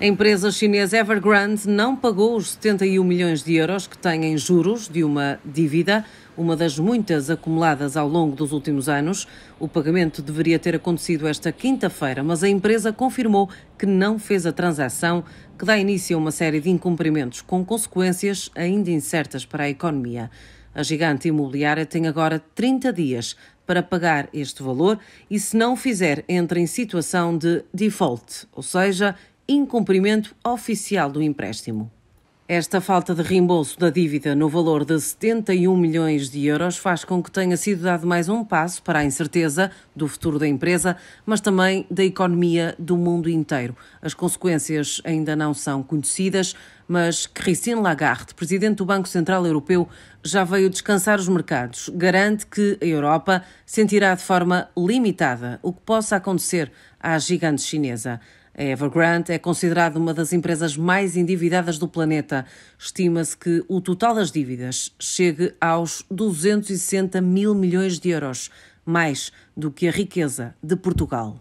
A empresa chinesa Evergrande não pagou os 71 milhões de euros que tem em juros de uma dívida, uma das muitas acumuladas ao longo dos últimos anos. O pagamento deveria ter acontecido esta quinta-feira, mas a empresa confirmou que não fez a transação, que dá início a uma série de incumprimentos com consequências ainda incertas para a economia. A gigante imobiliária tem agora 30 dias para pagar este valor e, se não o fizer, entra em situação de default, ou seja, incumprimento oficial do empréstimo. Esta falta de reembolso da dívida no valor de 71 milhões de euros faz com que tenha sido dado mais um passo para a incerteza do futuro da empresa, mas também da economia do mundo inteiro. As consequências ainda não são conhecidas, mas Christine Lagarde, presidente do Banco Central Europeu, já veio descansar os mercados. Garante que a Europa sentirá de forma limitada o que possa acontecer à gigante chinesa. A é, Evergrande é considerada uma das empresas mais endividadas do planeta. Estima-se que o total das dívidas chegue aos 260 mil milhões de euros, mais do que a riqueza de Portugal.